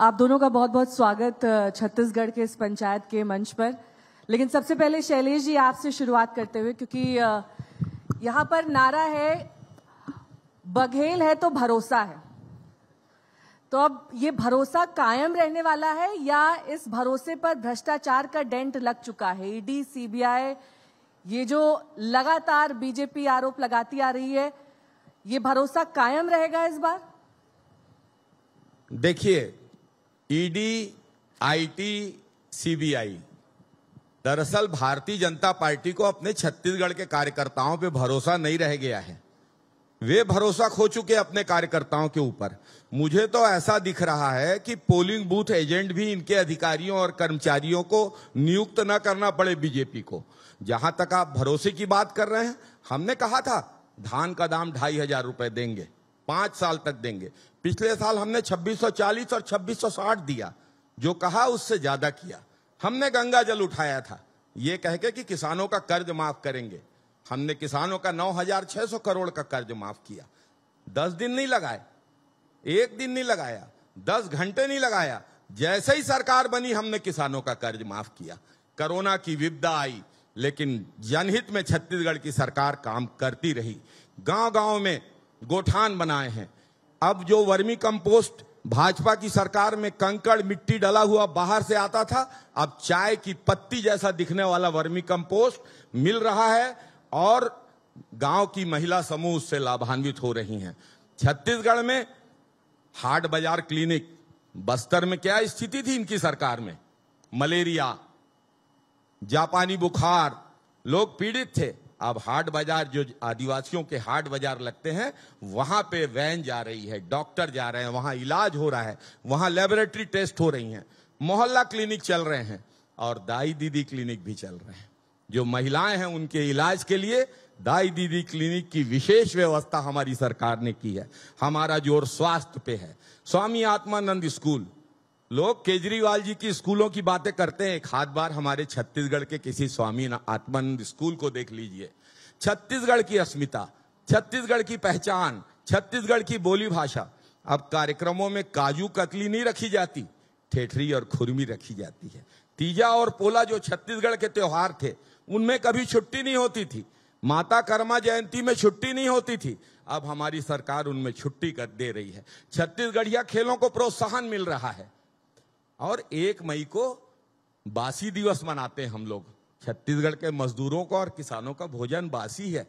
आप दोनों का बहुत बहुत स्वागत छत्तीसगढ़ के इस पंचायत के मंच पर लेकिन सबसे पहले शैलेश जी आपसे शुरुआत करते हुए क्योंकि यहाँ पर नारा है बघेल है तो भरोसा है तो अब ये भरोसा कायम रहने वाला है या इस भरोसे पर भ्रष्टाचार का डेंट लग चुका है ईडी सीबीआई ये जो लगातार बीजेपी आरोप लगाती आ रही है ये भरोसा कायम रहेगा इस बार देखिए ईडी आईटी सीबीआई दरअसल भारतीय जनता पार्टी को अपने छत्तीसगढ़ के कार्यकर्ताओं पे भरोसा नहीं रह गया है वे भरोसा खो चुके अपने कार्यकर्ताओं के ऊपर मुझे तो ऐसा दिख रहा है कि पोलिंग बूथ एजेंट भी इनके अधिकारियों और कर्मचारियों को नियुक्त न करना पड़े बीजेपी को जहां तक आप भरोसे की बात कर रहे हैं हमने कहा था धान का दाम ढाई हजार रुपए देंगे पांच साल तक देंगे पिछले साल हमने 2640 और 2660 दिया जो कहा उससे ज्यादा किया हमने गंगा जल उठाया था ये कह के कि किसानों का कर्ज माफ करेंगे हमने किसानों का 9,600 करोड़ का कर्ज माफ किया दस दिन नहीं लगाए एक दिन नहीं लगाया दस घंटे नहीं लगाया जैसे ही सरकार बनी हमने किसानों का कर्ज माफ किया कोरोना की विपदा आई लेकिन जनहित में छत्तीसगढ़ की सरकार काम करती रही गांव गांव में गोठान बनाए हैं अब जो वर्मी कंपोस्ट भाजपा की सरकार में कंकड़ मिट्टी डला हुआ बाहर से आता था अब चाय की पत्ती जैसा दिखने वाला वर्मी कंपोस्ट मिल रहा है और गांव की महिला समूह उससे लाभान्वित हो रही हैं छत्तीसगढ़ में हाट बाजार क्लिनिक बस्तर में क्या स्थिति थी इनकी सरकार में मलेरिया जापानी बुखार लोग पीड़ित थे अब हाट बाजार जो आदिवासियों के हाट बाजार लगते हैं वहां पे वैन जा रही है डॉक्टर जा रहे हैं वहां इलाज हो रहा है वहां लेबोरेटरी टेस्ट हो रही हैं मोहल्ला क्लिनिक चल रहे हैं और दाई दीदी क्लिनिक भी चल रहे हैं जो महिलाएं हैं उनके इलाज के लिए दाई दीदी क्लिनिक की विशेष व्यवस्था हमारी सरकार ने की है हमारा जोर स्वास्थ्य पे है स्वामी आत्मानंद स्कूल लोग केजरीवाल जी की स्कूलों की बातें करते हैं एक हाथ बार हमारे छत्तीसगढ़ के किसी स्वामी आत्मन स्कूल को देख लीजिए छत्तीसगढ़ की अस्मिता छत्तीसगढ़ की पहचान छत्तीसगढ़ की बोली भाषा अब कार्यक्रमों में काजू कतली नहीं रखी जाती ठेठरी और खुरमी रखी जाती है तीजा और पोला जो छत्तीसगढ़ के त्योहार थे उनमें कभी छुट्टी नहीं होती थी माता कर्मा जयंती में छुट्टी नहीं होती थी अब हमारी सरकार उनमें छुट्टी कर दे रही है छत्तीसगढ़िया खेलों को प्रोत्साहन मिल रहा है और एक मई को बासी दिवस मनाते हैं हम लोग छत्तीसगढ़ के मजदूरों का और किसानों का भोजन बासी है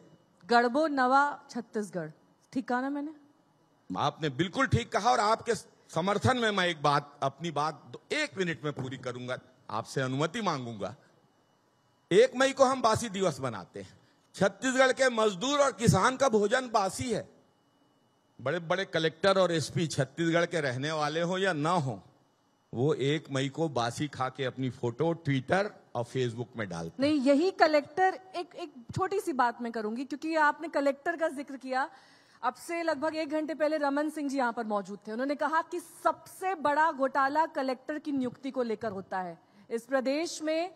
गढ़बो नवा छत्तीसगढ़ ठीक कहा ना मैंने आपने बिल्कुल ठीक कहा और आपके समर्थन में मैं एक बात अपनी बात एक मिनट में पूरी करूंगा आपसे अनुमति मांगूंगा एक मई को हम बासी दिवस मनाते हैं छत्तीसगढ़ के मजदूर और किसान का भोजन बासी है बड़े बड़े कलेक्टर और एसपी छत्तीसगढ़ के रहने वाले हो या ना हो वो एक मई को बासी खा के अपनी फोटो ट्विटर और फेसबुक में डालते नहीं यही कलेक्टर एक एक छोटी सी बात मैं करूंगी क्योंकि आपने कलेक्टर का जिक्र किया अब से लगभग एक घंटे पहले रमन सिंह जी यहाँ पर मौजूद थे उन्होंने कहा कि सबसे बड़ा घोटाला कलेक्टर की नियुक्ति को लेकर होता है इस प्रदेश में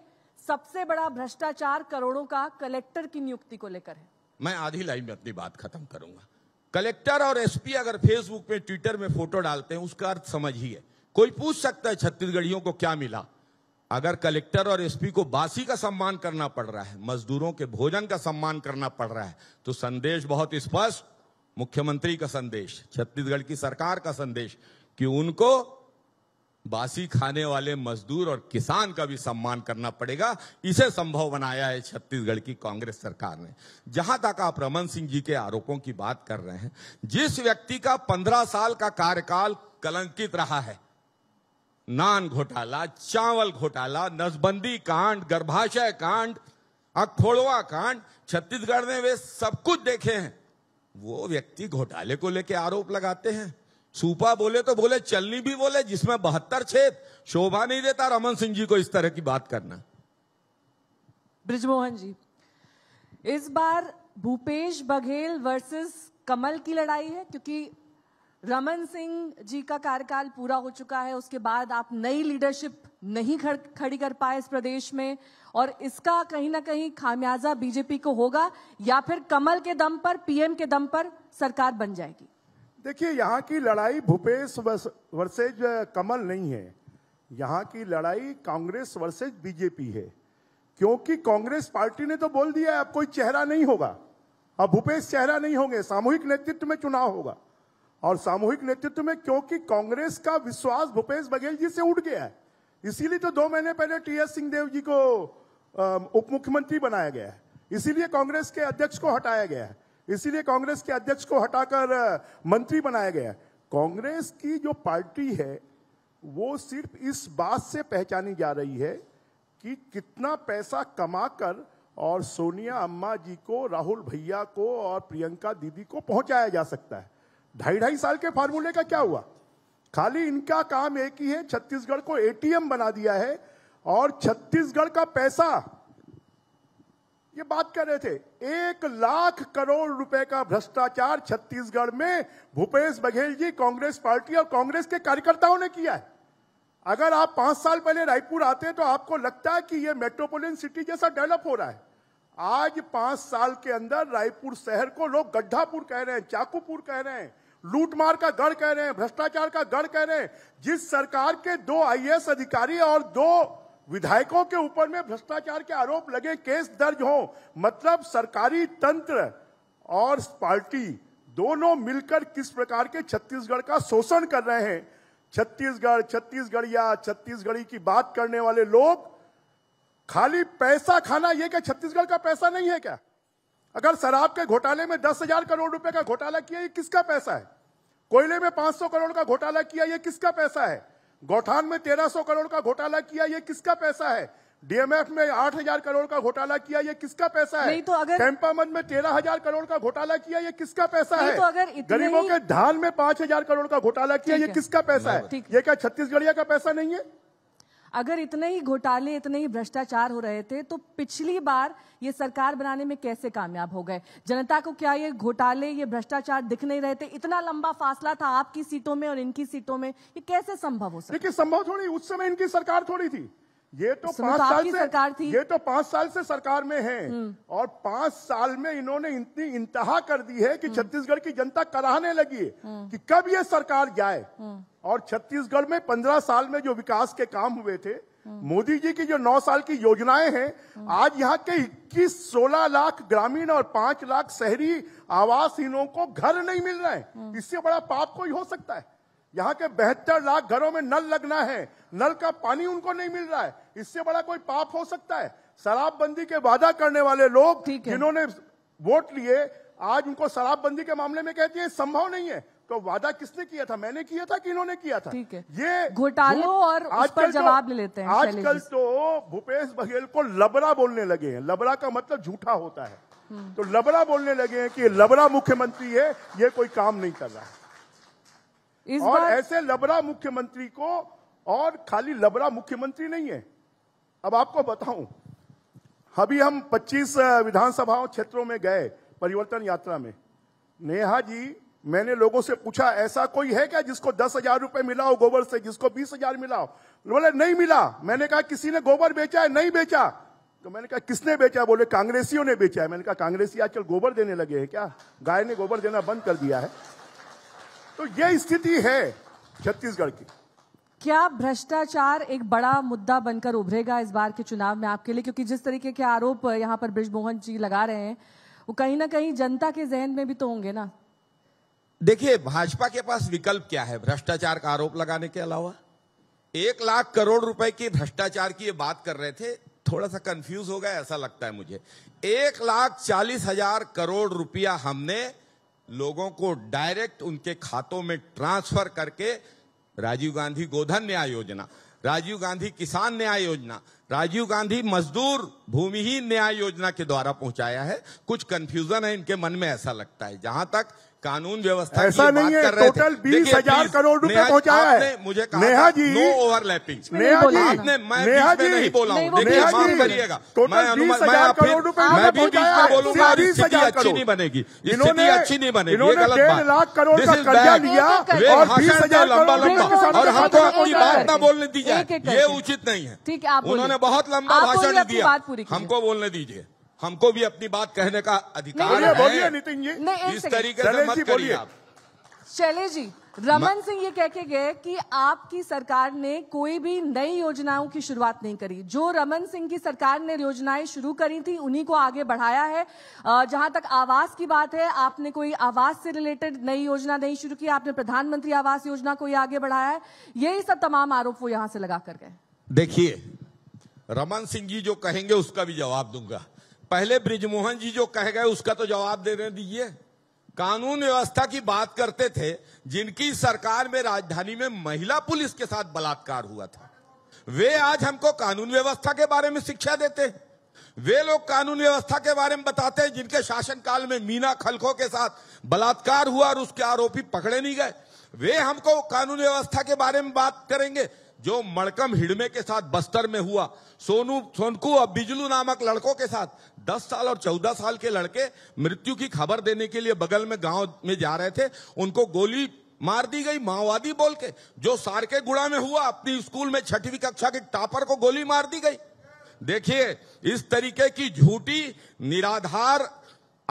सबसे बड़ा भ्रष्टाचार करोड़ों का कलेक्टर की नियुक्ति को लेकर है मैं आधी लाइन में अपनी बात खत्म करूंगा कलेक्टर और एसपी अगर फेसबुक में ट्विटर में फोटो डालते हैं उसका अर्थ समझिए कोई पूछ सकता है छत्तीसगढ़ियों को क्या मिला अगर कलेक्टर और एसपी को बासी का सम्मान करना पड़ रहा है मजदूरों के भोजन का सम्मान करना पड़ रहा है तो संदेश बहुत स्पष्ट मुख्यमंत्री का संदेश छत्तीसगढ़ की सरकार का संदेश कि उनको बासी खाने वाले मजदूर और किसान का भी सम्मान करना पड़ेगा इसे संभव बनाया है छत्तीसगढ़ की कांग्रेस सरकार ने जहां तक आप रमन सिंह जी के आरोपों की बात कर रहे हैं जिस व्यक्ति का पंद्रह साल का कार्यकाल कलंकित रहा है नान घोटाला चावल घोटाला नसबंदी कांड गर्भाशय कांड अखोड़वा कांड छत्तीसगढ़ में वे सब कुछ देखे हैं वो व्यक्ति घोटाले को लेकर आरोप लगाते हैं सूपा बोले तो बोले चलनी भी बोले जिसमें बहत्तर छेद शोभा नहीं देता रमन सिंह जी को इस तरह की बात करना ब्रिजमोहन जी इस बार भूपेश बघेल वर्सेस कमल की लड़ाई है क्योंकि रमन सिंह जी का कार्यकाल पूरा हो चुका है उसके बाद आप नई लीडरशिप नहीं खड़, खड़ी कर पाए इस प्रदेश में और इसका कहीं ना कहीं खामियाजा बीजेपी को होगा या फिर कमल के दम पर पीएम के दम पर सरकार बन जाएगी देखिए यहाँ की लड़ाई भूपेश वर्सेज कमल नहीं है यहाँ की लड़ाई कांग्रेस वर्सेज बीजेपी है क्योंकि कांग्रेस पार्टी ने तो बोल दिया अब कोई चेहरा नहीं होगा अब भूपेश चेहरा नहीं होंगे सामूहिक नेतृत्व में चुनाव होगा और सामूहिक नेतृत्व में क्योंकि कांग्रेस का विश्वास भूपेश बघेल जी से उठ गया है इसीलिए तो दो महीने पहले टी एस सिंहदेव जी को उप मुख्यमंत्री बनाया गया है इसीलिए कांग्रेस के अध्यक्ष को हटाया गया है इसीलिए कांग्रेस के अध्यक्ष को हटाकर मंत्री बनाया गया है कांग्रेस की जो पार्टी है वो सिर्फ इस बात से पहचानी जा रही है कि कितना पैसा कमाकर और सोनिया अम्मा जी को राहुल भैया को और प्रियंका दीदी को पहुंचाया जा सकता है ढाई ढाई साल के फार्मूले का क्या हुआ खाली इनका काम एक ही है छत्तीसगढ़ को एटीएम बना दिया है और छत्तीसगढ़ का पैसा ये बात कर रहे थे एक लाख करोड़ रुपए का भ्रष्टाचार छत्तीसगढ़ में भूपेश बघेल जी कांग्रेस पार्टी और कांग्रेस के कार्यकर्ताओं ने किया है अगर आप पांच साल पहले रायपुर आते तो आपको लगता है कि यह मेट्रोपोलिटन सिटी जैसा डेवलप हो रहा है आज पांच साल के अंदर रायपुर शहर को लोग गड्ढापुर कह रहे हैं चाकूपुर कह रहे हैं लूटमार का गढ़ कह रहे हैं भ्रष्टाचार का गढ़ कह रहे हैं जिस सरकार के दो आईएएस अधिकारी और दो विधायकों के ऊपर में भ्रष्टाचार के आरोप लगे केस दर्ज हो मतलब सरकारी तंत्र और पार्टी दोनों मिलकर किस प्रकार के छत्तीसगढ़ का शोषण कर रहे हैं छत्तीसगढ़ छत्तीसगढ़ या छत्तीसगढ़ी की बात करने वाले लोग खाली पैसा खाना यह क्या छत्तीसगढ़ का पैसा नहीं है क्या अगर शराब के घोटाले में दस हजार करोड़ रुपए का घोटाला किया ये किसका पैसा है कोयले में 500 करोड़ का घोटाला किया ये किसका पैसा है गौठान में 1300 करोड़ का घोटाला किया ये किसका पैसा है डीएमएफ में 8000 करोड़ का घोटाला किया ये किसका पैसा है नहीं तो अगर कैंपामन में 13000 करोड़ का घोटाला किया ये किसका पैसा है तो अगर गरीबों के धान में 5000 करोड़ का घोटाला किया ये किसका पैसा है ये क्या छत्तीसगढ़िया का पैसा नहीं है अगर इतने ही घोटाले इतने ही भ्रष्टाचार हो रहे थे तो पिछली बार ये सरकार बनाने में कैसे कामयाब हो गए जनता को क्या ये घोटाले ये भ्रष्टाचार दिख नहीं रहे थे इतना लंबा फासला था आपकी सीटों में और इनकी सीटों में ये कैसे संभव हो सकता देखिए संभव थोड़ी उस समय इनकी सरकार थोड़ी थी ये तो पांच साल से सरकार थी ये तो पांच साल से सरकार में है हम्म। और पांच साल में इन्होंने इतनी इंतहा कर दी है कि हम्म। छत्तीसगढ़ की जनता कराहने लगी है हम्म। कि कब ये सरकार जाए और छत्तीसगढ़ में पंद्रह साल में जो विकास के काम हुए थे मोदी जी की जो नौ साल की योजनाएं हैं आज यहाँ के इक्कीस सोलह लाख ग्रामीण और पांच लाख शहरी आवासहीनों को घर नहीं मिल रहा है इससे बड़ा पाप कोई हो सकता है यहाँ के बेहतर लाख घरों में नल लगना है नल का पानी उनको नहीं मिल रहा है इससे बड़ा कोई पाप हो सकता है शराबबंदी के वादा करने वाले लोग जिन्होंने वोट लिए आज उनको शराबबंदी के मामले में कहती है संभव नहीं है तो वादा किसने किया था मैंने किया था कि इन्होंने किया था ठीक है ये घोटालो और आज पर तो- जवाब ले लेते हैं आजकल तो भूपेश बघेल को लबरा बोलने लगे हैं लबरा का मतलब झूठा होता है हम्म। तो लबरा बोलने लगे हैं कि लबरा मुख्यमंत्री है ये कोई काम नहीं कर रहा है इस और ऐसे लबरा मुख्यमंत्री को और खाली लबरा मुख्यमंत्री नहीं है अब आपको बताऊं अभी हम 25 विधानसभा क्षेत्रों में गए परिवर्तन यात्रा में नेहा जी मैंने लोगों से पूछा ऐसा कोई है क्या जिसको दस हजार रुपए मिला हो गोबर से जिसको बीस हजार मिला हो बोले नहीं मिला मैंने कहा किसी ने गोबर बेचा है नहीं बेचा तो मैंने कहा किसने बेचा बोले कांग्रेसियों ने बेचा है मैंने कहा कांग्रेसी आजकल गोबर देने लगे हैं क्या गाय ने गोबर देना बंद कर दिया है तो ये स्थिति है छत्तीसगढ़ की क्या भ्रष्टाचार एक बड़ा मुद्दा बनकर उभरेगा इस बार के चुनाव में आपके लिए क्योंकि जिस तरीके के आरोप यहाँ पर ब्रिजमोहन जी लगा रहे हैं वो कहीं ना कहीं जनता के जहन में भी तो होंगे ना देखिए भाजपा के पास विकल्प क्या है भ्रष्टाचार का आरोप लगाने के अलावा एक लाख करोड़ रुपए के भ्रष्टाचार की बात कर रहे थे थोड़ा सा कंफ्यूज हो गया ऐसा लगता है मुझे एक लाख चालीस हजार करोड़ रुपया हमने लोगों को डायरेक्ट उनके खातों में ट्रांसफर करके राजीव गांधी गोधन न्याय योजना राजीव गांधी किसान न्याय योजना राजीव गांधी मजदूर भूमिहीन न्याय योजना के द्वारा पहुंचाया है कुछ कंफ्यूजन है इनके मन में ऐसा लगता है जहां तक कानून व्यवस्था ऐसा की नहीं बात है कर टोटल बीस हजार करोड़ रुपए पहुंचाया है मुझे नेहा जी नो ओवरलैपिंग नेहा जी आपने मैं नेहा जी नहीं बोला हूँ देखिए माफ करिएगा मैं अनुमत मैं करोड़ रुपए मैं भी बीच में बोलूंगा बीस हजार अच्छी नहीं बनेगी इन्होंने अच्छी नहीं बनेगी इन्होंने डेढ़ लाख करोड़ का कर्जा लिया तो और बीस हजार लंबा लंबा और हमको अपनी बात ना बोलने दीजिए ये उचित नहीं है ठीक है उन्होंने बहुत लंबा भाषण दिया हमको बोलने दीजिए हमको भी अपनी बात कहने का अधिकार है नितिन जी इस तरीके से मत करिए शैलेश जी रमन सिंह ये कह के गए कि आपकी सरकार ने कोई भी नई योजनाओं की शुरुआत नहीं करी जो रमन सिंह की सरकार ने योजनाएं शुरू करी थी उन्हीं को आगे बढ़ाया है जहां तक आवास की बात है आपने कोई आवास से रिलेटेड नई योजना नहीं शुरू की आपने प्रधानमंत्री आवास योजना को ही आगे बढ़ाया है यही सब तमाम आरोप वो यहां से लगा कर गए देखिए रमन सिंह जी जो कहेंगे उसका भी जवाब दूंगा पहले ब्रिजमोहन जी जो कह गए उसका तो जवाब देने दीजिए कानून व्यवस्था की बात करते थे जिनकी सरकार में राजधानी में महिला पुलिस के साथ बलात्कार हुआ था वे आज हमको कानून व्यवस्था के बारे में शिक्षा देते हैं वे लोग कानून व्यवस्था के बारे में बताते हैं जिनके शासनकाल में मीना खलखो के साथ बलात्कार हुआ और उसके आरोपी पकड़े नहीं गए वे हमको कानून व्यवस्था के बारे में बात करेंगे जो मड़कम हिड़मे के साथ बस्तर में हुआ सोनू सोनकू और बिजलू नामक लड़कों के साथ दस साल और चौदह साल के लड़के मृत्यु की खबर देने के लिए बगल में गांव में जा रहे थे उनको गोली मार दी गई माओवादी बोल के जो सार के गुड़ा में हुआ अपनी स्कूल में छठवी कक्षा के टापर को गोली मार दी गई देखिए इस तरीके की झूठी निराधार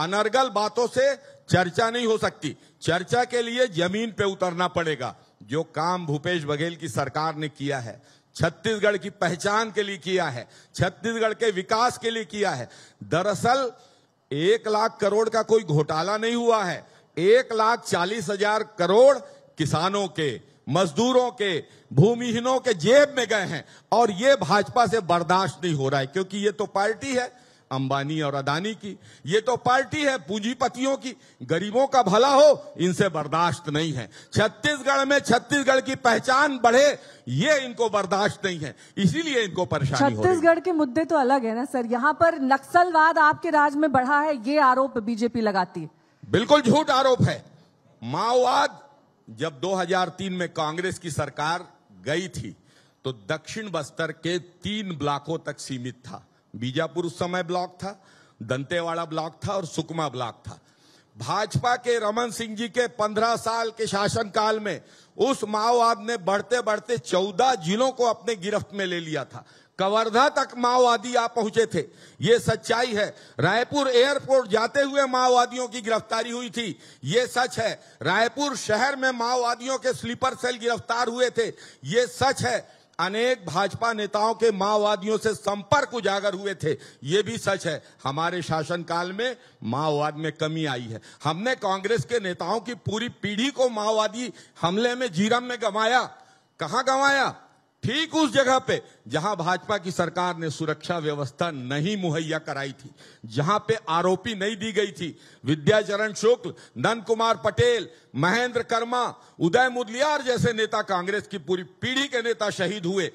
अनर्गल बातों से चर्चा नहीं हो सकती चर्चा के लिए जमीन पे उतरना पड़ेगा जो काम भूपेश बघेल की सरकार ने किया है छत्तीसगढ़ की पहचान के लिए किया है छत्तीसगढ़ के विकास के लिए किया है दरअसल एक लाख करोड़ का कोई घोटाला नहीं हुआ है एक लाख चालीस हजार करोड़ किसानों के मजदूरों के भूमिहीनों के जेब में गए हैं और ये भाजपा से बर्दाश्त नहीं हो रहा है क्योंकि ये तो पार्टी है अंबानी और अदानी की ये तो पार्टी है पूंजीपतियों की गरीबों का भला हो इनसे बर्दाश्त नहीं है छत्तीसगढ़ में छत्तीसगढ़ की पहचान बढ़े ये इनको बर्दाश्त नहीं है इसीलिए इनको परेशानी छत्तीसगढ़ के मुद्दे तो अलग है ना सर यहाँ पर नक्सलवाद आपके राज में बढ़ा है ये आरोप बीजेपी लगाती है बिल्कुल झूठ आरोप है माओवाद जब 2003 में कांग्रेस की सरकार गई थी तो दक्षिण बस्तर के तीन ब्लाकों तक सीमित था बीजापुर उस समय ब्लॉक था दंतेवाड़ा ब्लॉक था और सुकमा ब्लॉक था भाजपा के रमन सिंह जी के पंद्रह साल के शासनकाल में उस माओवाद ने बढ़ते बढ़ते चौदह जिलों को अपने गिरफ्त में ले लिया था कवर्धा तक माओवादी आ पहुंचे थे ये सच्चाई है रायपुर एयरपोर्ट जाते हुए माओवादियों की गिरफ्तारी हुई थी ये सच है रायपुर शहर में माओवादियों के स्लीपर सेल गिरफ्तार हुए थे ये सच है अनेक भाजपा नेताओं के माओवादियों से संपर्क उजागर हुए थे ये भी सच है हमारे शासनकाल में माओवाद में कमी आई है हमने कांग्रेस के नेताओं की पूरी पीढ़ी को माओवादी हमले में जीरम में गंवाया कहा गंवाया ठीक उस जगह पे जहां भाजपा की सरकार ने सुरक्षा व्यवस्था नहीं मुहैया कराई थी जहां पे आरोपी नहीं दी गई थी विद्याचरण शुक्ल नंद कुमार पटेल महेंद्र कर्मा उदय मुदलियार जैसे नेता कांग्रेस की पूरी पीढ़ी के नेता शहीद हुए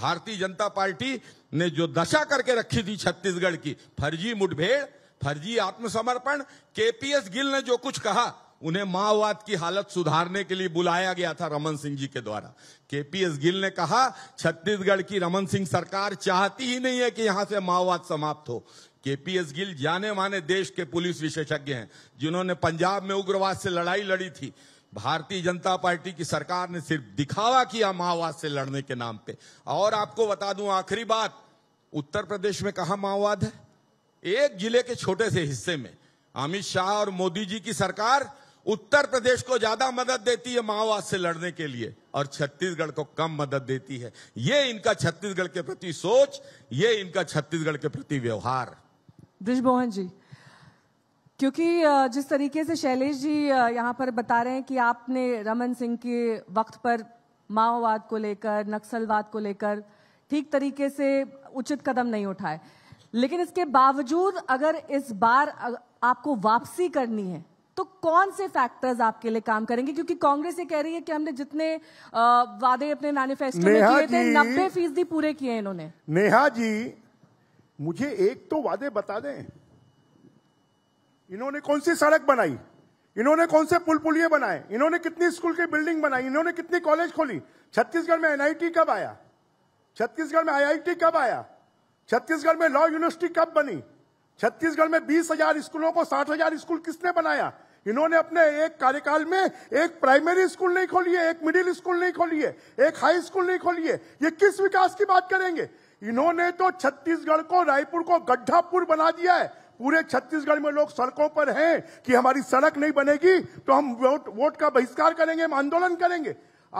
भारतीय जनता पार्टी ने जो दशा करके रखी थी छत्तीसगढ़ की फर्जी मुठभेड़ फर्जी आत्मसमर्पण केपीएस गिल ने जो कुछ कहा उन्हें माओवाद की हालत सुधारने के लिए बुलाया गया था रमन सिंह जी के द्वारा केपीएस गिल ने कहा छत्तीसगढ़ की रमन सिंह सरकार चाहती ही नहीं है कि यहां से माओवाद समाप्त हो केपीएस गिल जाने माने देश के पुलिस विशेषज्ञ हैं जिन्होंने पंजाब में उग्रवाद से लड़ाई लड़ी थी भारतीय जनता पार्टी की सरकार ने सिर्फ दिखावा किया माओवाद से लड़ने के नाम पे और आपको बता दूं आखिरी बात उत्तर प्रदेश में कहा माओवाद है एक जिले के छोटे से हिस्से में अमित शाह और मोदी जी की सरकार उत्तर प्रदेश को ज्यादा मदद देती है माओवाद से लड़ने के लिए और छत्तीसगढ़ को कम मदद देती है ये इनका छत्तीसगढ़ के प्रति सोच ये इनका छत्तीसगढ़ के प्रति व्यवहार ब्रिजमोहन जी क्योंकि जिस तरीके से शैलेश जी यहाँ पर बता रहे हैं कि आपने रमन सिंह के वक्त पर माओवाद को लेकर नक्सलवाद को लेकर ठीक तरीके से उचित कदम नहीं उठाए लेकिन इसके बावजूद अगर इस बार आपको वापसी करनी है तो कौन से फैक्टर्स आपके लिए काम करेंगे क्योंकि कांग्रेस ये कह रही है कि हमने जितने वादे अपने मैनिफेस्टो में किए थे नब्बे फीसदी पूरे किए इन्होंने नेहा जी मुझे एक तो वादे बता दें इन्होंने कौन सी सड़क बनाई इन्होंने कौन से पुल पुलिये बनाए इन्होंने कितनी स्कूल की बिल्डिंग बनाई इन्होंने कितनी कॉलेज खोली छत्तीसगढ़ में एनआईटी कब आया छत्तीसगढ़ में आईआईटी कब आया छत्तीसगढ़ में लॉ यूनिवर्सिटी कब बनी छत्तीसगढ़ में बीस हजार स्कूलों को साठ हजार स्कूल किसने बनाया इन्होंने अपने एक कार्यकाल में एक प्राइमरी स्कूल नहीं खोली है एक मिडिल स्कूल नहीं खोली है एक हाई स्कूल नहीं खोली है ये किस विकास की बात करेंगे इन्होंने तो छत्तीसगढ़ को रायपुर को गड्ढापुर बना दिया है पूरे छत्तीसगढ़ में लोग सड़कों पर हैं कि हमारी सड़क नहीं बनेगी तो हम वोट वोट का बहिष्कार करेंगे हम आंदोलन करेंगे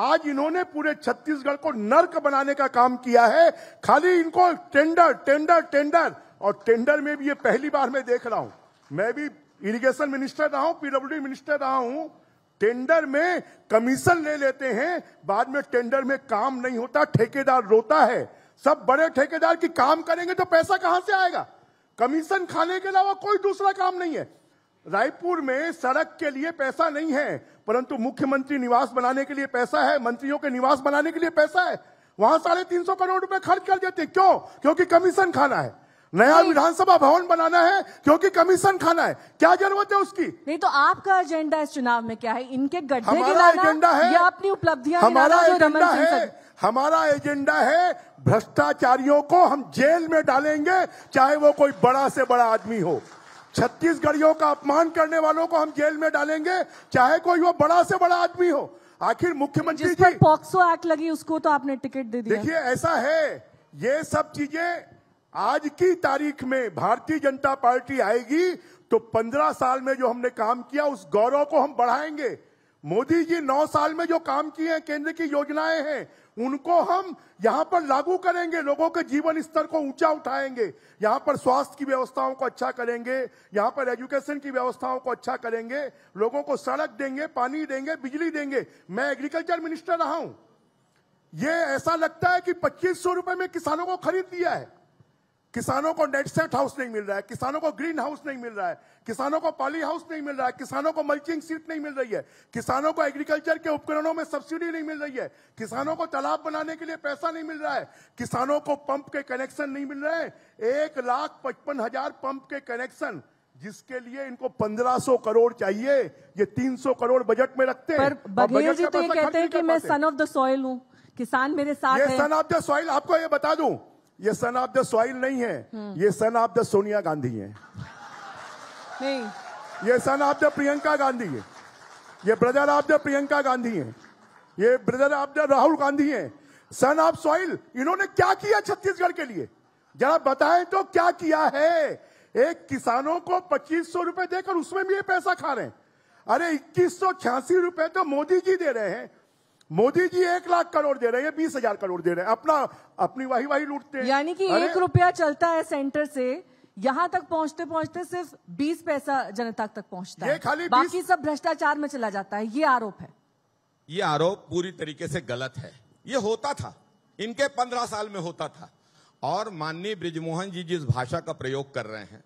आज इन्होंने पूरे छत्तीसगढ़ को नर्क बनाने का काम किया है खाली इनको टेंडर टेंडर टेंडर और टेंडर में भी ये पहली बार मैं देख रहा हूं मैं भी इरिगेशन मिनिस्टर रहा हूं पीडब्ल्यूडी मिनिस्टर रहा हूं टेंडर में कमीशन ले लेते हैं बाद में टेंडर में काम नहीं होता ठेकेदार रोता है सब बड़े ठेकेदार की काम करेंगे तो पैसा कहां से आएगा कमीशन खाने के अलावा कोई दूसरा काम नहीं है रायपुर में सड़क के लिए पैसा नहीं है परंतु मुख्यमंत्री निवास बनाने के लिए पैसा है मंत्रियों के निवास बनाने के लिए पैसा है वहां साढ़े तीन सौ करोड़ रुपए खर्च कर देते क्यों क्योंकि कमीशन खाना है नया विधानसभा भवन बनाना है क्योंकि कमीशन खाना है क्या जरूरत है उसकी नहीं तो आपका एजेंडा इस चुनाव में क्या है इनके गड्ढे हमारा एजेंडा है या अपनी उपलब्धियां हमारा एजेंडा है हमारा एजेंडा है भ्रष्टाचारियों को हम जेल में डालेंगे चाहे वो कोई बड़ा से बड़ा आदमी हो छत्तीसगढ़ियों का अपमान करने वालों को हम जेल में डालेंगे चाहे कोई वो बड़ा से बड़ा आदमी हो आखिर मुख्यमंत्री जी पॉक्सो एक्ट लगी उसको तो आपने टिकट दे दी देखिए ऐसा है ये सब चीजें आज की तारीख में भारतीय जनता पार्टी आएगी तो 15 साल में जो हमने काम किया उस गौरव को हम बढ़ाएंगे मोदी जी 9 साल में जो काम किए हैं केंद्र की योजनाएं हैं उनको हम यहां पर लागू करेंगे लोगों के जीवन स्तर को ऊंचा उठाएंगे यहां पर स्वास्थ्य की व्यवस्थाओं को अच्छा करेंगे यहां पर एजुकेशन की व्यवस्थाओं को अच्छा करेंगे लोगों को सड़क देंगे पानी देंगे बिजली देंगे मैं एग्रीकल्चर मिनिस्टर रहा हूं ये ऐसा लगता है कि पच्चीस सौ रुपए में किसानों को खरीद लिया है किसानों को नेट सेट हाउस नहीं मिल रहा है किसानों को ग्रीन हाउस नहीं मिल रहा है किसानों को पॉली हाउस नहीं मिल रहा है किसानों को मल्चिंग सीट नहीं मिल रही है किसानों को एग्रीकल्चर के उपकरणों में सब्सिडी नहीं मिल रही है किसानों को तालाब बनाने के लिए पैसा नहीं मिल रहा है किसानों को पंप के कनेक्शन नहीं मिल रहे एक लाख पचपन हजार पंप के कनेक्शन जिसके लिए इनको सौ करोड़ चाहिए ये सौ करोड़ बजट में रखते हैं सन ऑफ द सॉइल हूँ किसान मेरे साथ ये सन ऑफ द सॉइल आपको ये बता दू ये सन ऑफ द सोइल नहीं है हम्म। ये son of the Sonia Gandhi है नहीं ये son of the Priyanka Gandhi है ये brother of the Priyanka Gandhi है ये brother of the Rahul Gandhi है सन ऑफ सॉइल इन्होंने क्या किया छत्तीसगढ़ के लिए जरा बताएं तो क्या किया है एक किसानों को पच्चीस सौ रुपए देकर उसमें भी ये पैसा खा रहे हैं अरे इक्कीस सौ छियासी रुपए तो मोदी जी दे रहे हैं मोदी जी एक लाख करोड़ दे रहे हैं बीस हजार करोड़ दे रहे हैं अपना अपनी वाही वाही लूटते हैं यानी कि एक रुपया चलता है सेंटर से यहाँ तक पहुँचते पहुँचते सिर्फ बीस पैसा जनता तक पहुँचता है खाली बाकी सब भ्रष्टाचार में चला जाता है ये आरोप है ये आरोप पूरी तरीके से गलत है ये होता था इनके पंद्रह साल में होता था और माननीय ब्रिजमोहन जी जिस भाषा का प्रयोग कर रहे हैं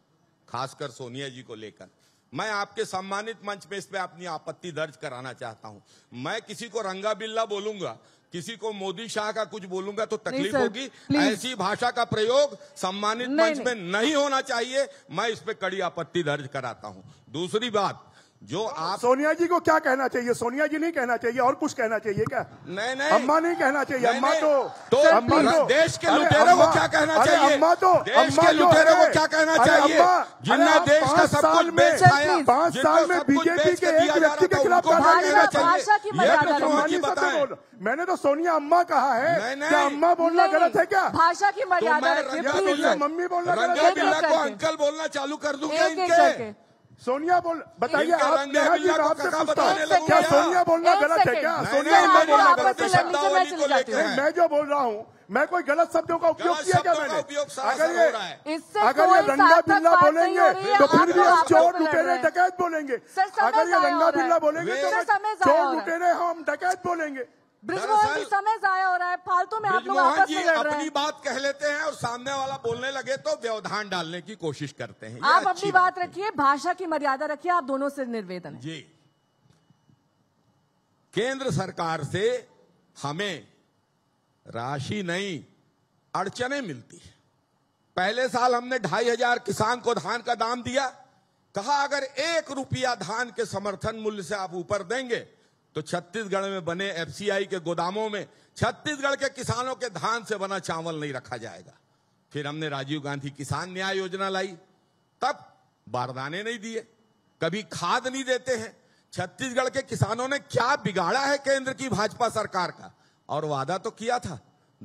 खासकर सोनिया जी को लेकर मैं आपके सम्मानित मंच पे इस पे अपनी आपत्ति दर्ज कराना चाहता हूँ मैं किसी को रंगा बिल्ला बोलूंगा किसी को मोदी शाह का कुछ बोलूंगा तो तकलीफ होगी ऐसी भाषा का प्रयोग सम्मानित मंच में नहीं होना चाहिए मैं इस पे कड़ी आपत्ति दर्ज कराता हूँ दूसरी बात जो हाँ, आप सोनिया जी को क्या कहना चाहिए सोनिया जी नहीं कहना चाहिए और कुछ कहना चाहिए क्या नहीं नहीं अम्मा नहीं कहना चाहिए अम्मा तो तो अम्मा तो देश के लुटेरों को क्या कहना चाहिए अम्मा तो देश के लुटेरों को क्या कहना चाहिए जिन्ना देश का सब कुछ बेच पाँच साल में बीजेपी के एक व्यक्ति के खिलाफ मैंने तो सोनिया अम्मा कहा है क्या अम्मा बोलना गलत है क्या भाषा की मर्यादा तो मम्मी बोलना गलत है अंकल बोलना चालू कर दूंगा इनके सोनिया बोल बताइए आप आप से पूछता हूँ क्या सोनिया बोलना गलत है क्या सोनिया मैं जो बोल रहा हूँ मैं कोई गलत शब्दों का उपयोग किया क्या मैंने तो अगर ये अगर ये रंगा बिल्ला बोलेंगे तो फिर भी हम चोर लुटेरे डकैत बोलेंगे अगर ये रंगा बिल्ला बोलेंगे तो चोर लुटेरे हम डकैत बोलेंगे ब्रिजमोहन जी समय जाया हो रहा है फालतू में आप लोग आपस में लड़ रहे हैं अपनी बात कह लेते हैं और सामने वाला बोलने लगे तो व्यवधान डालने की कोशिश करते हैं आप अपनी बात रखिए भाषा की मर्यादा रखिए आप दोनों से निर्वेदन जी केंद्र सरकार से हमें राशि नहीं अड़चने मिलती है पहले साल हमने ढाई हजार किसान को धान का दाम दिया कहा अगर एक रुपया धान के समर्थन मूल्य से आप ऊपर देंगे तो छत्तीसगढ़ में बने एफसीआई के गोदामों में छत्तीसगढ़ के किसानों के धान से बना चावल नहीं रखा जाएगा फिर हमने राजीव गांधी किसान न्याय योजना लाई तब बारदाने नहीं दिए कभी खाद नहीं देते हैं छत्तीसगढ़ के किसानों ने क्या बिगाड़ा है केंद्र की भाजपा सरकार का और वादा तो किया था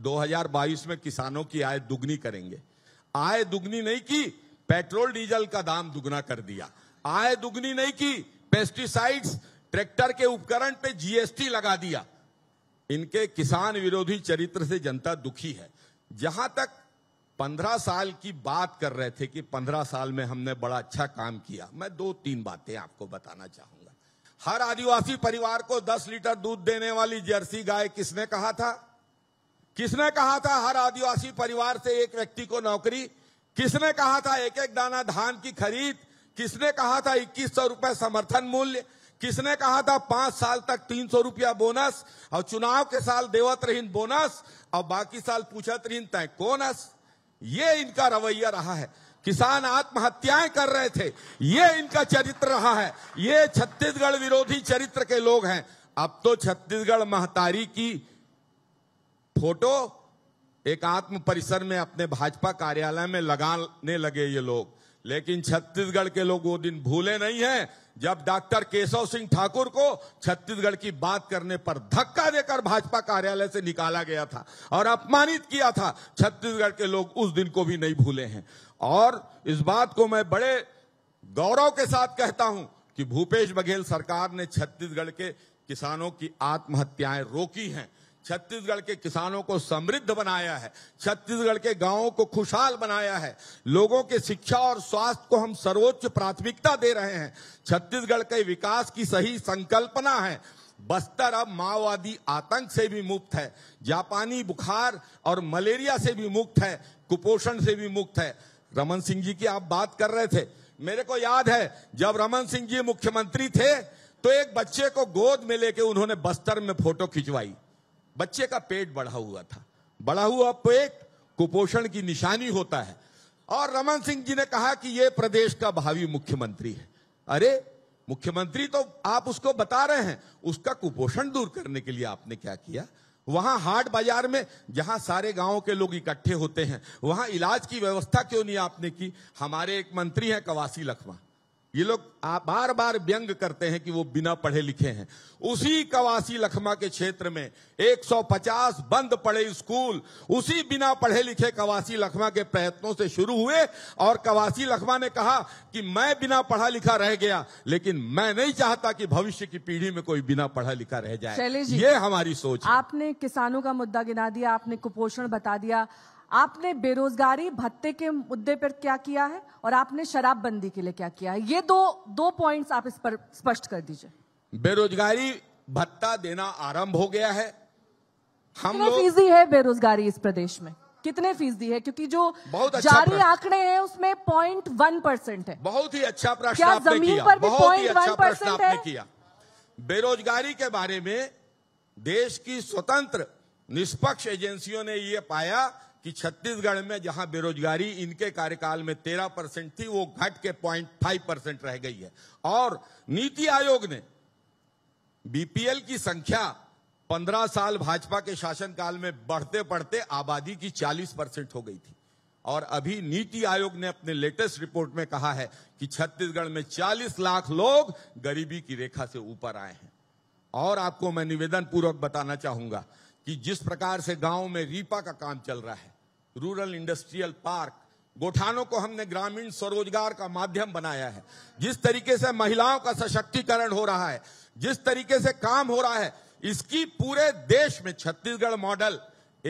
2022 में किसानों की आय दुगनी करेंगे आय दुगनी नहीं की पेट्रोल डीजल का दाम दुगना कर दिया आय दुगनी नहीं की पेस्टिसाइड्स ट्रैक्टर के उपकरण पे जीएसटी लगा दिया इनके किसान विरोधी चरित्र से जनता दुखी है जहां तक पंद्रह साल की बात कर रहे थे कि पंद्रह साल में हमने बड़ा अच्छा काम किया मैं दो तीन बातें आपको बताना चाहूंगा हर आदिवासी परिवार को दस लीटर दूध देने वाली जर्सी गाय किसने कहा था किसने कहा था हर आदिवासी परिवार से एक व्यक्ति को नौकरी किसने कहा था एक एक दाना धान की खरीद किसने कहा था इक्कीस सौ रुपए समर्थन मूल्य किसने कहा था पांच साल तक तीन सौ रुपया बोनस और चुनाव के साल देवत रहीन बोनस और बाकी साल पूछत रहीन तय कोनस ये इनका रवैया रहा है किसान आत्महत्याएं कर रहे थे ये इनका चरित्र रहा है ये छत्तीसगढ़ विरोधी चरित्र के लोग हैं अब तो छत्तीसगढ़ महतारी की फोटो एक आत्म परिसर में अपने भाजपा कार्यालय में लगाने लगे ये लोग लेकिन छत्तीसगढ़ के लोग वो दिन भूले नहीं हैं जब डॉक्टर केशव सिंह ठाकुर को छत्तीसगढ़ की बात करने पर धक्का देकर भाजपा कार्यालय से निकाला गया था और अपमानित किया था छत्तीसगढ़ के लोग उस दिन को भी नहीं भूले हैं और इस बात को मैं बड़े गौरव के साथ कहता हूं कि भूपेश बघेल सरकार ने छत्तीसगढ़ के किसानों की आत्महत्याएं रोकी हैं छत्तीसगढ़ के किसानों को समृद्ध बनाया है छत्तीसगढ़ के गांवों को खुशहाल बनाया है लोगों के शिक्षा और स्वास्थ्य को हम सर्वोच्च प्राथमिकता दे रहे हैं छत्तीसगढ़ के विकास की सही संकल्पना है बस्तर अब माओवादी आतंक से भी मुक्त है जापानी बुखार और मलेरिया से भी मुक्त है कुपोषण से भी मुक्त है रमन सिंह जी की आप बात कर रहे थे मेरे को याद है जब रमन सिंह जी मुख्यमंत्री थे तो एक बच्चे को गोद में लेके उन्होंने बस्तर में फोटो खिंचवाई बच्चे का पेट बढ़ा हुआ था बढ़ा हुआ पेट तो कुपोषण की निशानी होता है और रमन सिंह जी ने कहा कि ये प्रदेश का भावी मुख्यमंत्री है अरे मुख्यमंत्री तो आप उसको बता रहे हैं उसका कुपोषण दूर करने के लिए आपने क्या किया वहां हाट बाजार में जहां सारे गांवों के लोग इकट्ठे होते हैं वहां इलाज की व्यवस्था क्यों नहीं आपने की हमारे एक मंत्री हैं कवासी लखमा ये लोग बार बार व्यंग करते हैं कि वो बिना पढ़े लिखे हैं उसी कवासी लखमा के क्षेत्र में 150 बंद पड़े स्कूल उसी बिना पढ़े लिखे कवासी लखमा के प्रयत्नों से शुरू हुए और कवासी लखमा ने कहा कि मैं बिना पढ़ा लिखा रह गया लेकिन मैं नहीं चाहता कि भविष्य की पीढ़ी में कोई बिना पढ़ा लिखा रह जाए ये हमारी सोच आपने किसानों का मुद्दा गिना दिया आपने कुपोषण बता दिया आपने बेरोजगारी भत्ते के मुद्दे पर क्या किया है और आपने शराबबंदी के लिए क्या किया है ये दो दो पॉइंट्स आप इस पर स्पष्ट कर दीजिए बेरोजगारी भत्ता देना आरंभ हो गया है हम कितने फीसदी है बेरोजगारी इस प्रदेश में कितने फीसदी है क्योंकि जो बहुत अच्छा जारी आंकड़े हैं उसमें पॉइंट वन परसेंट है बहुत ही अच्छा प्रश्न क्या जमीन पर भी पॉइंट वन परसेंट किया बेरोजगारी के बारे में देश की स्वतंत्र निष्पक्ष एजेंसियों ने यह पाया कि छत्तीसगढ़ में जहां बेरोजगारी इनके कार्यकाल में तेरह परसेंट थी वो घट के पॉइंट फाइव परसेंट रह गई है और नीति आयोग ने बीपीएल की संख्या पंद्रह साल भाजपा के शासनकाल में बढ़ते बढ़ते आबादी की चालीस परसेंट हो गई थी और अभी नीति आयोग ने अपने लेटेस्ट रिपोर्ट में कहा है कि छत्तीसगढ़ में चालीस लाख लोग गरीबी की रेखा से ऊपर आए हैं और आपको मैं निवेदन पूर्वक बताना चाहूंगा कि जिस प्रकार से गांव में रीपा का काम चल रहा है रूरल इंडस्ट्रियल पार्क गोठानों को हमने ग्रामीण स्वरोजगार का माध्यम बनाया है जिस तरीके से महिलाओं का सशक्तिकरण हो रहा है जिस तरीके से काम हो रहा है इसकी पूरे देश में छत्तीसगढ़ मॉडल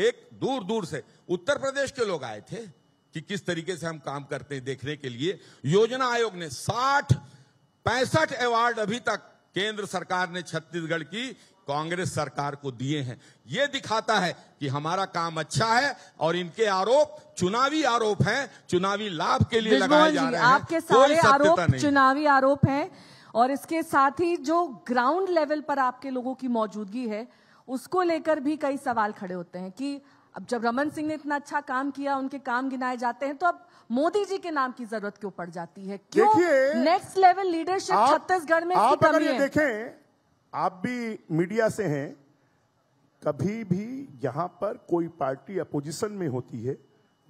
एक दूर दूर से उत्तर प्रदेश के लोग आए थे कि किस तरीके से हम काम करते हैं देखने के लिए योजना आयोग ने साठ पैंसठ अवार्ड अभी तक केंद्र सरकार ने छत्तीसगढ़ की कांग्रेस सरकार को दिए हैं ये दिखाता है कि हमारा काम अच्छा है और इनके आरोप चुनावी आरोप हैं चुनावी लाभ के लिए लगाए जा रहे हैं आपके सारे आरोप चुनावी आरोप हैं और इसके साथ ही जो ग्राउंड लेवल पर आपके लोगों की मौजूदगी है उसको लेकर भी कई सवाल खड़े होते हैं कि अब जब रमन सिंह ने इतना अच्छा काम किया उनके काम गिनाए जाते हैं तो अब मोदी जी के नाम की जरूरत क्यों पड़ जाती है क्यों नेक्स्ट लेवल लीडरशिप छत्तीसगढ़ में आप अगर ये देखें आप भी मीडिया से हैं कभी भी यहाँ पर कोई पार्टी अपोजिशन में होती है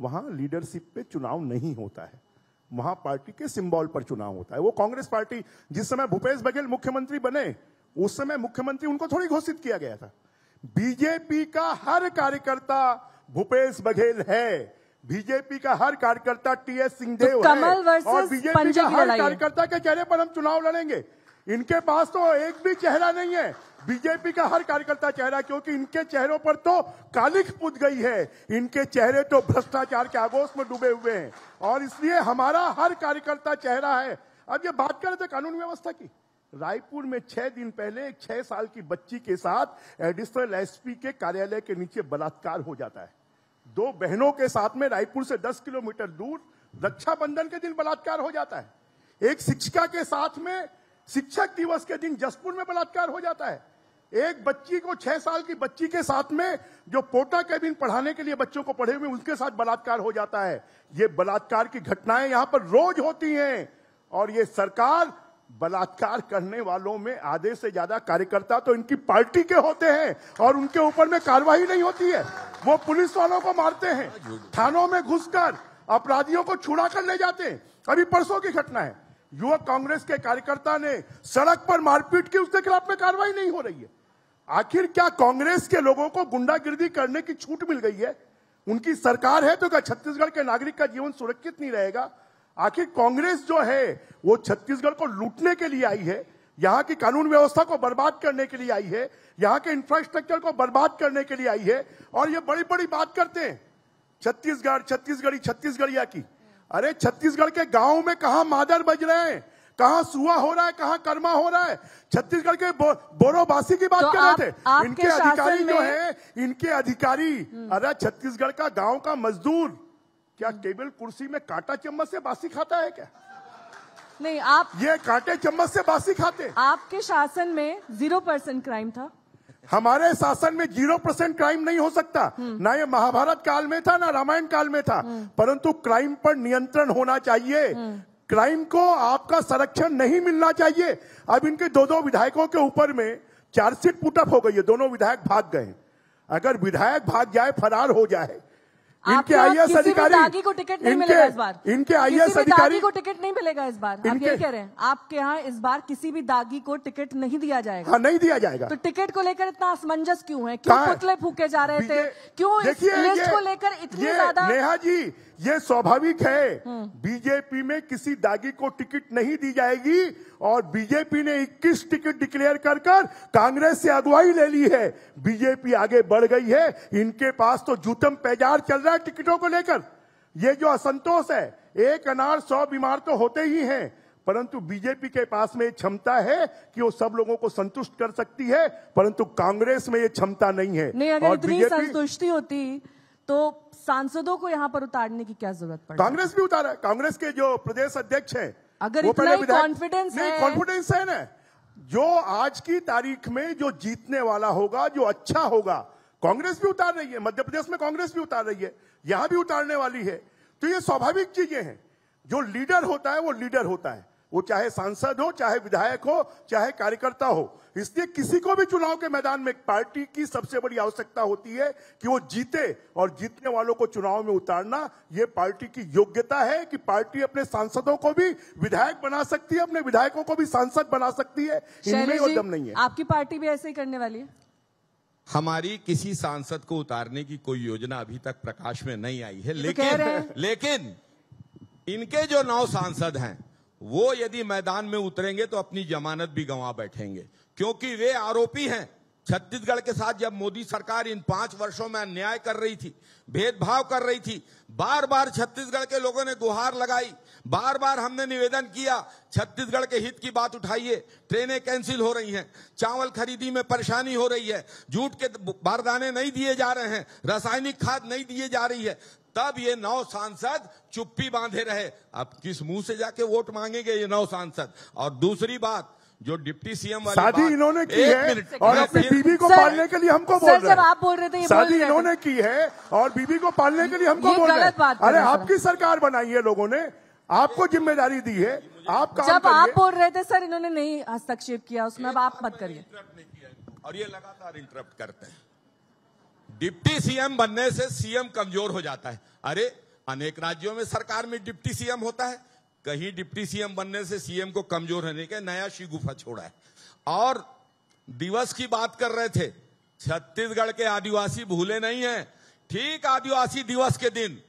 वहाँ लीडरशिप पे चुनाव नहीं होता है वहाँ पार्टी के सिंबल पर चुनाव होता है वो कांग्रेस पार्टी जिस समय भूपेश बघेल मुख्यमंत्री बने उस समय मुख्यमंत्री उनको थोड़ी घोषित किया गया था बीजेपी का हर कार्यकर्ता भूपेश बघेल है बीजेपी का हर कार्यकर्ता टी एस सिंहदेव तो है और बीजेपी का हर कार्यकर्ता के चेहरे पर हम चुनाव लड़ेंगे इनके पास तो एक भी चेहरा नहीं है बीजेपी का हर कार्यकर्ता चेहरा क्योंकि इनके चेहरों पर तो कालिख पुत गई है इनके चेहरे तो भ्रष्टाचार के आगोश में डूबे हुए हैं और इसलिए हमारा हर कार्यकर्ता चेहरा है अब ये बात करें तो कानून व्यवस्था की रायपुर में छह दिन पहले एक छह साल की बच्ची के साथ एडिशनल एसपी के कार्यालय के नीचे बलात्कार हो जाता है दो बहनों के साथ में रायपुर से दस किलोमीटर दूर रक्षाबंधन के दिन बलात्कार हो जाता है एक शिक्षिका के साथ में शिक्षक दिवस के दिन जसपुर में बलात्कार हो जाता है एक बच्ची को छह साल की बच्ची के साथ में जो पोटा कैबिन पढ़ाने के लिए बच्चों को पढ़े हुए उनके साथ बलात्कार हो जाता है ये बलात्कार की घटनाएं यहां पर रोज होती हैं और ये सरकार बलात्कार करने वालों में आधे से ज्यादा कार्यकर्ता तो इनकी पार्टी के होते हैं और उनके ऊपर में कार्रवाई नहीं होती है वो पुलिस वालों को मारते हैं थानों में घुसकर अपराधियों को छुड़ा कर ले जाते हैं अभी परसों की घटना है युवक कांग्रेस के कार्यकर्ता ने सड़क पर मारपीट की उसके खिलाफ में कार्रवाई नहीं हो रही है आखिर क्या कांग्रेस के लोगों को गुंडागिर्दी करने की छूट मिल गई है उनकी सरकार है तो क्या छत्तीसगढ़ के नागरिक का जीवन सुरक्षित नहीं रहेगा आखिर कांग्रेस जो है वो छत्तीसगढ़ को लूटने के लिए आई है यहाँ की कानून व्यवस्था को बर्बाद करने के लिए आई है यहाँ के इंफ्रास्ट्रक्चर को बर्बाद करने के लिए आई है और ये बड़ी बड़ी बात करते हैं छत्तीसगढ़ छत्तीसगढ़ी छत्तीसगढ़िया की अरे छत्तीसगढ़ के गांव में कहा मादर बज रहे हैं कहा सुहा हो रहा है कहाँ कर्मा हो रहा है छत्तीसगढ़ के बो, बोरोबासी की बात तो कर रहे थे इनके अधिकारी जो है इनके अधिकारी अरे छत्तीसगढ़ का गांव का मजदूर क्या हम्म। टेबल कुर्सी में कांटा चम्मच से बासी खाता है क्या नहीं आप ये कांटे चम्मच से बासी खाते आपके शासन में जीरो परसेंट क्राइम था हमारे शासन में जीरो परसेंट क्राइम नहीं हो सकता ना ये महाभारत काल में था ना रामायण काल में था परंतु क्राइम पर नियंत्रण होना चाहिए क्राइम को आपका संरक्षण नहीं मिलना चाहिए अब इनके दो दो विधायकों के ऊपर में चार्जशीट पुटअप हो गई है दोनों विधायक भाग गए अगर विधायक भाग जाए फरार हो जाए इनके आई एस अधिकारी दागी को टिकट नहीं मिलेगा इस बार इनके आई एस अधिकारी को टिकट नहीं मिलेगा इस बार आप ये कह रहे हैं आपके यहाँ इस बार किसी भी दागी को टिकट नहीं दिया जाएगा हाँ, नहीं दिया जाएगा तो टिकट को लेकर इतना असमंजस क्यों है क्यों पुतले फूके जा रहे थे क्यों लिस्ट को लेकर इतनी ज्यादा नेहा जी ये स्वाभाविक है बीजेपी में किसी दागी को टिकट नहीं दी जाएगी और बीजेपी ने 21 टिकट डिक्लेयर कर कर कांग्रेस से अगुवाई ले ली है बीजेपी आगे बढ़ गई है इनके पास तो जूतम पैजार चल रहा है टिकटों को लेकर ये जो असंतोष है एक अनार सौ बीमार तो होते ही है परंतु बीजेपी के पास में क्षमता है कि वो सब लोगों को संतुष्ट कर सकती है परंतु कांग्रेस में ये क्षमता नहीं है नहीं अगर और बीजेपी संतुष्टि होती तो सांसदों को यहाँ पर उतारने की क्या जरूरत पड़ी कांग्रेस भी उतारा कांग्रेस के जो प्रदेश अध्यक्ष है अगर कॉन्फिडेंस है कॉन्फिडेंस है ना जो आज की तारीख में जो जीतने वाला होगा जो अच्छा होगा कांग्रेस भी उतार रही है मध्य प्रदेश में कांग्रेस भी उतार रही है यहां भी उतारने वाली है तो ये स्वाभाविक चीजें हैं जो लीडर होता है वो लीडर होता है वो चाहे सांसद हो चाहे विधायक हो चाहे कार्यकर्ता हो इसलिए किसी को भी चुनाव के मैदान में पार्टी की सबसे बड़ी आवश्यकता होती है कि वो जीते और जीतने वालों को चुनाव में उतारना ये पार्टी की योग्यता है कि पार्टी अपने सांसदों को भी विधायक बना सकती है अपने विधायकों को भी सांसद बना सकती है इनमें वो दम नहीं है आपकी पार्टी भी ऐसे ही करने वाली है हमारी किसी सांसद को उतारने की कोई योजना अभी तक प्रकाश में नहीं आई है तो लेकिन लेकिन इनके जो नौ सांसद हैं वो यदि मैदान में उतरेंगे तो अपनी जमानत भी गंवा बैठेंगे क्योंकि वे आरोपी हैं छत्तीसगढ़ के साथ जब मोदी सरकार इन पांच वर्षों में अन्याय कर रही थी भेदभाव कर रही थी बार बार छत्तीसगढ़ के लोगों ने गुहार लगाई बार बार हमने निवेदन किया छत्तीसगढ़ के हित की बात उठाइए ट्रेनें कैंसिल हो रही हैं चावल खरीदी में परेशानी हो रही है जूट के बारदाने नहीं दिए जा रहे हैं रासायनिक खाद नहीं दिए जा रही है तब ये नौ सांसद चुप्पी बांधे रहे अब किस मुंह से जाके वोट मांगेंगे ये नौ सांसद और दूसरी बात जो डिप्टी सीएम शादी इन्होंने की है और अपनी बीबी को पालने के लिए हमको बोल रहे आप बोल रहे थे शादी इन्होंने की है और बीबी को पालने के लिए हमको बोल रहे अरे आपकी सरकार बनाई है लोगों ने आपको जिम्मेदारी दी है आप जब आप बोल रहे थे सर इन्होंने नहीं हस्तक्षेप किया उसमें अब आप मत करिए और ये लगातार इंटरप्ट करते हैं डिप्टी सीएम बनने से सीएम कमजोर हो जाता है अरे अनेक राज्यों में सरकार में डिप्टी सीएम होता है कहीं डिप्टी सीएम बनने से सीएम को कमजोर होने का नया शी गुफा छोड़ा है और दिवस की बात कर रहे थे छत्तीसगढ़ के आदिवासी भूले नहीं है ठीक आदिवासी दिवस के दिन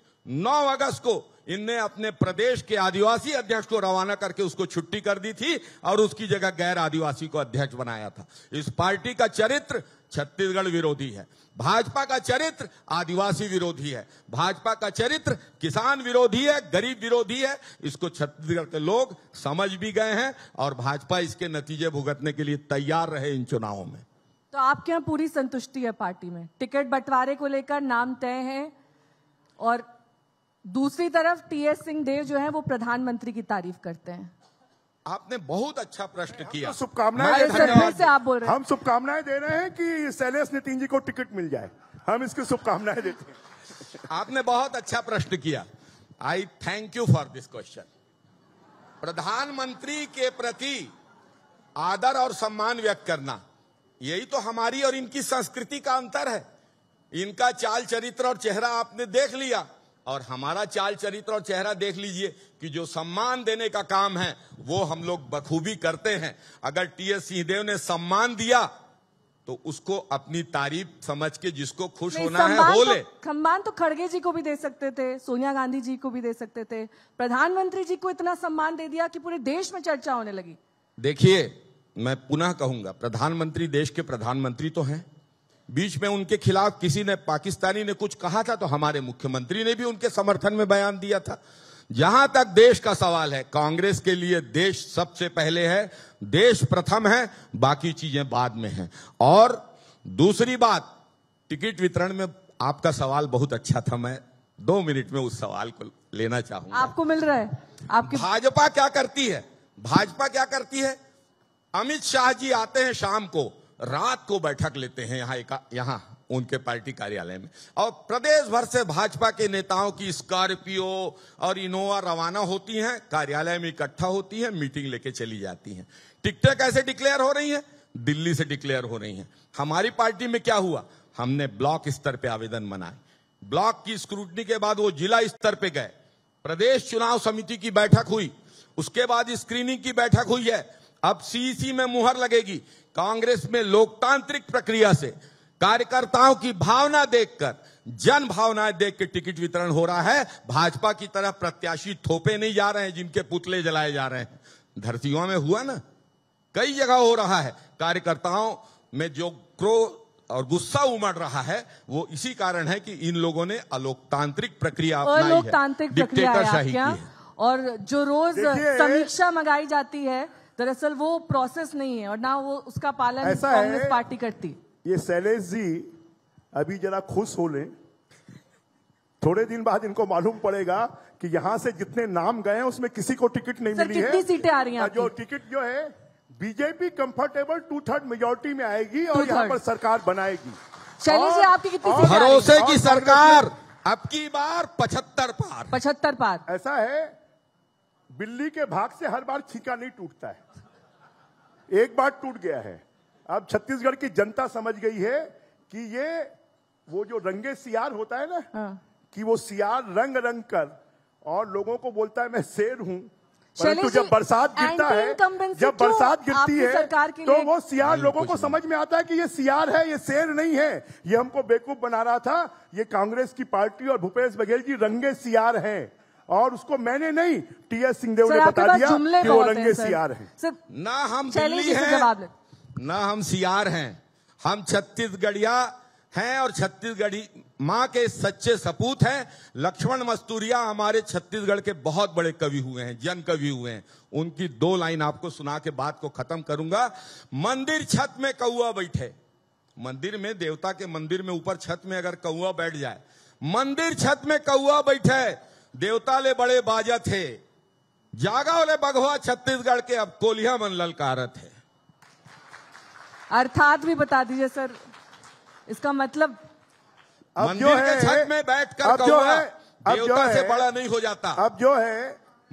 9 अगस्त को इनने अपने प्रदेश के आदिवासी अध्यक्ष को रवाना करके उसको छुट्टी कर दी थी और उसकी जगह गैर आदिवासी को अध्यक्ष बनाया था इस पार्टी का चरित्र छत्तीसगढ़ विरोधी है भाजपा का चरित्र आदिवासी विरोधी है भाजपा का चरित्र किसान विरोधी है गरीब विरोधी है इसको छत्तीसगढ़ के लोग समझ भी गए हैं और भाजपा इसके नतीजे भुगतने के लिए तैयार रहे इन चुनावों में तो आपके यहाँ पूरी संतुष्टि है पार्टी में टिकट बंटवारे को लेकर नाम तय है और दूसरी तरफ टी एस सिंह देव जो है वो प्रधानमंत्री की तारीफ करते हैं आपने बहुत अच्छा प्रश्न किया तो शुभकामनाएं आप बोल रहे हैं हम शुभकामनाएं दे रहे हैं कि शैलेश नितिन जी को टिकट मिल जाए हम इसकी शुभकामनाएं देते हैं आपने बहुत अच्छा प्रश्न किया I thank you for this question प्रधानमंत्री के प्रति आदर और सम्मान व्यक्त करना यही तो हमारी और इनकी संस्कृति का अंतर है इनका चाल चरित्र और चेहरा आपने देख लिया और हमारा चाल चरित्र और चेहरा देख लीजिए कि जो सम्मान देने का काम है वो हम लोग बखूबी करते हैं अगर टी एस सिंहदेव ने सम्मान दिया तो उसको अपनी तारीफ समझ के जिसको खुश होना है बोले तो, सम्मान तो खड़गे जी को भी दे सकते थे सोनिया गांधी जी को भी दे सकते थे प्रधानमंत्री जी को इतना सम्मान दे दिया कि पूरे देश में चर्चा होने लगी देखिए मैं पुनः कहूंगा प्रधानमंत्री देश के प्रधानमंत्री तो हैं बीच में उनके खिलाफ किसी ने पाकिस्तानी ने कुछ कहा था तो हमारे मुख्यमंत्री ने भी उनके समर्थन में बयान दिया था जहां तक देश का सवाल है कांग्रेस के लिए देश सबसे पहले है देश प्रथम है बाकी चीजें बाद में है और दूसरी बात टिकट वितरण में आपका सवाल बहुत अच्छा था मैं दो मिनट में उस सवाल को लेना चाहूंगा आपको मिल रहा है आपकी भाजपा क्या करती है भाजपा क्या करती है अमित शाह जी आते हैं शाम को रात को बैठक लेते हैं यहाँ यहाँ उनके पार्टी कार्यालय में और प्रदेश भर से भाजपा के नेताओं की स्कॉर्पियो और इनोवा रवाना होती हैं कार्यालय में इकट्ठा होती है मीटिंग लेके चली जाती हैं टिकटें कैसे डिक्लेयर हो रही हैं दिल्ली से डिक्लेयर हो रही हैं हमारी पार्टी में क्या हुआ हमने ब्लॉक स्तर पे आवेदन मनाए ब्लॉक की स्क्रूटनी के बाद वो जिला स्तर पे गए प्रदेश चुनाव समिति की बैठक हुई उसके बाद स्क्रीनिंग की बैठक हुई है अब सीसी में मुहर लगेगी कांग्रेस में लोकतांत्रिक प्रक्रिया से कार्यकर्ताओं की भावना देखकर जन भावनाएं देख के टिकट वितरण हो रहा है भाजपा की तरह प्रत्याशी थोपे नहीं जा रहे हैं जिनके पुतले जलाए जा रहे हैं धरतीवा में हुआ ना कई जगह हो रहा है कार्यकर्ताओं में जो क्रोध और गुस्सा उमड़ रहा है वो इसी कारण है कि इन लोगों ने अलोकतांत्रिक प्रक्रिया अलोकतांत्रिक प्रक्रिया और जो रोज समीक्षा मंगाई जाती है दरअसल वो प्रोसेस नहीं है और ना वो उसका पालन कांग्रेस पार्टी करती ये शैलेश जी अभी जरा खुश हो ले थोड़े दिन बाद इनको मालूम पड़ेगा कि यहाँ से जितने नाम गए हैं उसमें किसी को टिकट नहीं मिली है सीटें आ रही हैं हाँ, जो टिकट जो है BJP comfortable two third majority में आएगी और यहाँ पर सरकार बनाएगी शैलेश जी आपकी कितनी भरोसे की सरकार अब की बार पचहत्तर पार पचहत्तर पार ऐसा है बिल्ली के भाग से हर बार छीका नहीं टूटता है एक बार टूट गया है अब छत्तीसगढ़ की जनता समझ गई है कि ये वो जो रंगे सियार होता है ना हाँ। कि वो सियार रंग रंग कर और लोगों को बोलता है मैं शेर हूँ परंतु जब बरसात गिरता है जब बरसात गिरती है तो वो सियार लोगों को समझ में आता है कि ये सियार है ये शेर नहीं है ये हमको बेवकूफ बना रहा था ये कांग्रेस की पार्टी और भूपेश बघेल जी रंगे सियार हैं और उसको मैंने नहीं टी एस सिंहदेव ने बता दिया कि वो रंगे सियार हैं ना हम दिल्ली हैं ना हम सियार हैं हम छत्तीसगढ़िया हैं और छत्तीसगढ़ी माँ के सच्चे सपूत हैं लक्ष्मण मस्तूरिया हमारे छत्तीसगढ़ के बहुत बड़े कवि हुए हैं जन कवि हुए हैं उनकी दो लाइन आपको सुना के बात को खत्म करूंगा मंदिर छत में कौआ बैठे मंदिर में देवता के मंदिर में ऊपर छत में अगर कौआ बैठ जाए मंदिर छत में कौआ बैठे देवता ले बड़े बाजा थे वाले बघवा छत्तीसगढ़ के अब कोलिया मन ललकारत है अर्थात भी बता दीजिए सर इसका मतलब अब जो है छत में कर अब जो है अब देवता जो है, से बड़ा नहीं हो जाता अब जो है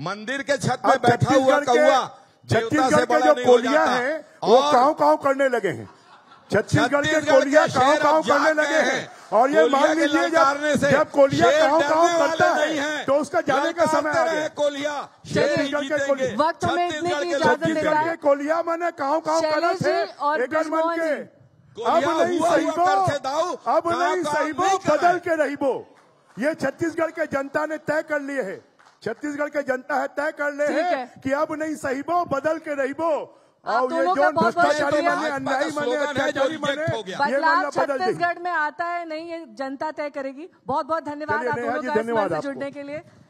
मंदिर के छत में बैठा हुआ कौआ छत्तीसगढ़ के जो कोलिया है वो काव काव करने लगे हैं छत्तीसगढ़ के कोलिया गाँव गाँव करने लगे हैं और ये मान लीजिए जब जब कोलिया गाँव गाँव करता है तो उसका जाने का समय आ गया कोलिया छत्तीसगढ़ के कोलिया छत्तीसगढ़ के कोलिया मैंने गाँव गाँव करा थे एकड़ मन के अब नहीं बो अब नहीं बो बदल के रही बो ये छत्तीसगढ़ के जनता ने तय कर लिए है छत्तीसगढ़ के जनता है तय कर ले है कि अब नहीं सही बो बदल के बो आप दोनों का बहुत बहुत शुक्रिया छत्तीसगढ़ में आता है नहीं ये जनता तय करेगी बहुत बहुत धन्यवाद आप दोनों हाँ का जुड़ने के लिए